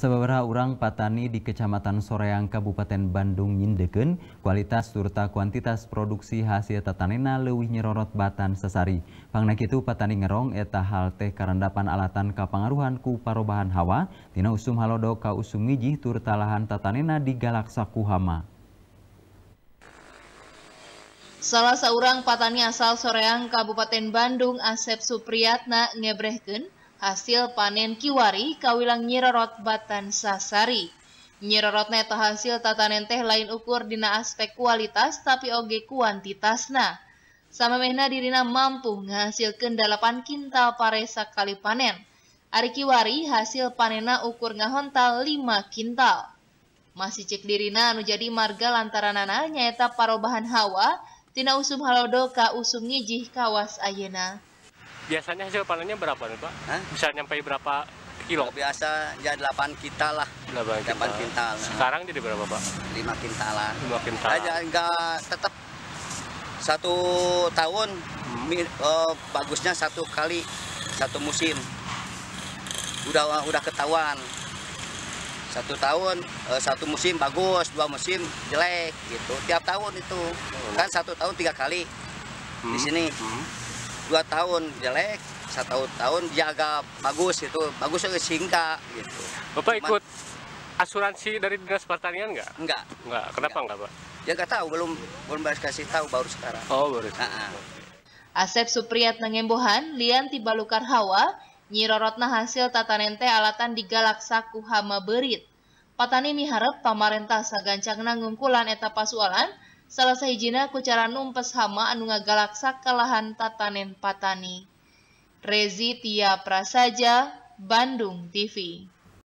Sababaraha orang patani di Kecamatan Soreang Kabupaten Bandung nyindeken kualitas serta kuantitas produksi hasil tatanena lewi nyerorot batan sesari. Pangnak itu patani ngerong eta hal teh karendapan alatan kapangaruhan ku parobahan hawa tina usum halodo ka usum turut turta talahan tatanena di galaksa kuhama. Salah seorang patani asal Soreang Kabupaten Bandung Asep Supriyatna ngebrehken hasil panen kiwari kawilang nyirorot batan sasari. Nyirorot neto hasil tatanen teh lain ukur dina aspek kualitas tapi oge kuantitasna. Sama mehna dirina mampu ngasil dalapan kintal pare sakali panen. Ari kiwari hasil panena ukur ngahontal 5 kintal. Masih cek dirina anu jadi marga lantaran nana nyaita parobahan hawa tina usum halodo ka usum ngijih kawas ayena. Biasanya hasil panennya berapa nih Pak? Hah? Bisa nyampe berapa kilo? Kalau biasa ya 8 kintal lah. 8 kintal. 8 kintal. Sekarang jadi berapa Pak? 5 lah. 5 kintal. Aja enggak tetap satu tahun hmm. uh, bagusnya satu kali satu musim udah udah ketahuan satu tahun eh, satu musim bagus dua musim jelek gitu tiap tahun itu oh. kan satu tahun tiga kali di hmm. sini hmm dua tahun jelek satu tahun jaga bagus itu bagus agak singka gitu bapak Cuman, ikut asuransi dari dinas pertanian nggak nggak nggak kenapa nggak pak ya nggak tahu belum belum kasih tahu baru sekarang oh baru sekarang. Nah, ah. Asep Supriyat Nengembohan Lian Tibalukar Hawa Nyirorotna hasil tatanente alatan di Galaksa Kuhama berit. Patani miharep pamarentah sagancang nanggungkulan eta pasualan, salah hijina ku cara numpes hama anu ngagalaksa kalahan tatanen patani. Rezi Tia Prasaja, Bandung TV.